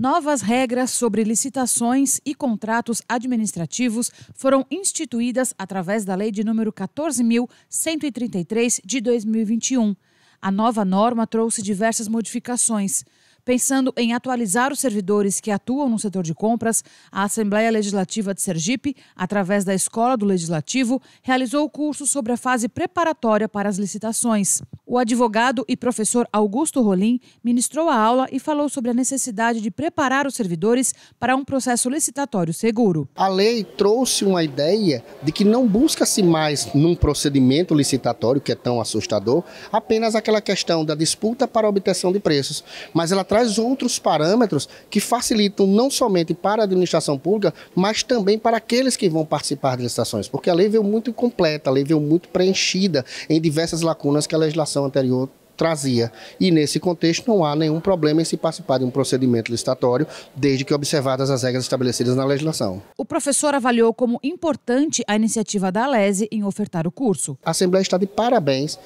Novas regras sobre licitações e contratos administrativos foram instituídas através da Lei de número 14133 de 2021. A nova norma trouxe diversas modificações. Pensando em atualizar os servidores que atuam no setor de compras, a Assembleia Legislativa de Sergipe, através da Escola do Legislativo, realizou o curso sobre a fase preparatória para as licitações. O advogado e professor Augusto Rolim ministrou a aula e falou sobre a necessidade de preparar os servidores para um processo licitatório seguro. A lei trouxe uma ideia de que não busca-se mais num procedimento licitatório, que é tão assustador, apenas aquela questão da disputa para obtenção de preços, mas ela traz outros parâmetros que facilitam não somente para a administração pública, mas também para aqueles que vão participar de licitações, porque a lei veio muito incompleta, a lei veio muito preenchida em diversas lacunas que a legislação legislação anterior trazia. E nesse contexto não há nenhum problema em se participar de um procedimento licitatório, desde que observadas as regras estabelecidas na legislação. O professor avaliou como importante a iniciativa da Alese em ofertar o curso. A Assembleia está de parabéns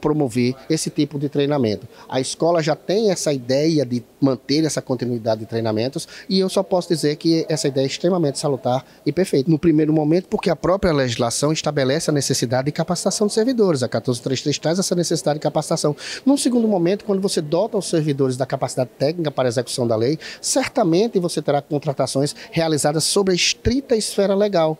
promover esse tipo de treinamento. A escola já tem essa ideia de manter essa continuidade de treinamentos e eu só posso dizer que essa ideia é extremamente salutar e perfeita. No primeiro momento, porque a própria legislação estabelece a necessidade de capacitação de servidores. A 1433 traz essa necessidade de capacitação. Num segundo momento, quando você dota os servidores da capacidade técnica para execução da lei, certamente você terá contratações realizadas sobre a estrita esfera legal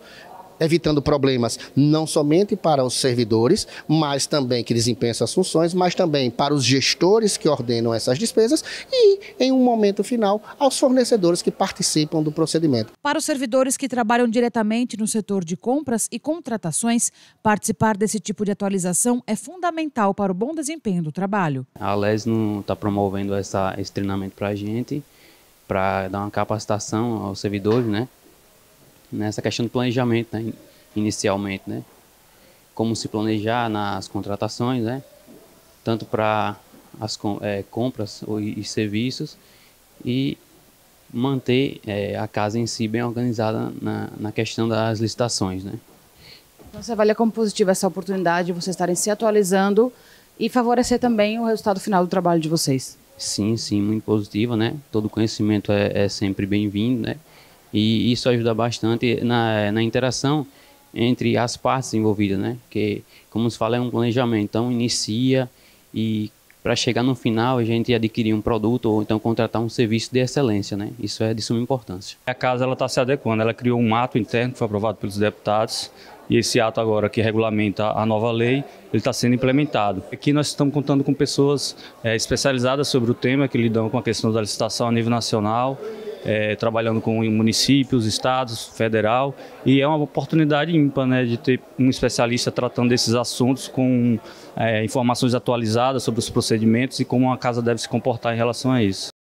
evitando problemas não somente para os servidores, mas também que desempenham essas funções, mas também para os gestores que ordenam essas despesas e, em um momento final, aos fornecedores que participam do procedimento. Para os servidores que trabalham diretamente no setor de compras e contratações, participar desse tipo de atualização é fundamental para o bom desempenho do trabalho. A LES não está promovendo essa, esse treinamento para a gente, para dar uma capacitação aos servidores, né? nessa né, questão do planejamento, né? inicialmente, né? Como se planejar nas contratações, né? Tanto para as é, compras e serviços e manter é, a casa em si bem organizada na, na questão das licitações, né? Então, você avalia como positiva essa oportunidade de vocês estarem se atualizando e favorecer também o resultado final do trabalho de vocês. Sim, sim, muito positiva, né? Todo conhecimento é, é sempre bem-vindo, né? E isso ajuda bastante na, na interação entre as partes envolvidas, né? Porque, como se fala, é um planejamento. Então, inicia e para chegar no final a gente adquirir um produto ou então contratar um serviço de excelência, né? Isso é de suma importância. A casa ela está se adequando, ela criou um ato interno que foi aprovado pelos deputados e esse ato agora que regulamenta a nova lei, ele está sendo implementado. Aqui nós estamos contando com pessoas é, especializadas sobre o tema que lidam com a questão da licitação a nível nacional, é, trabalhando com municípios, estados, federal, e é uma oportunidade ímpar né, de ter um especialista tratando desses assuntos com é, informações atualizadas sobre os procedimentos e como a casa deve se comportar em relação a isso.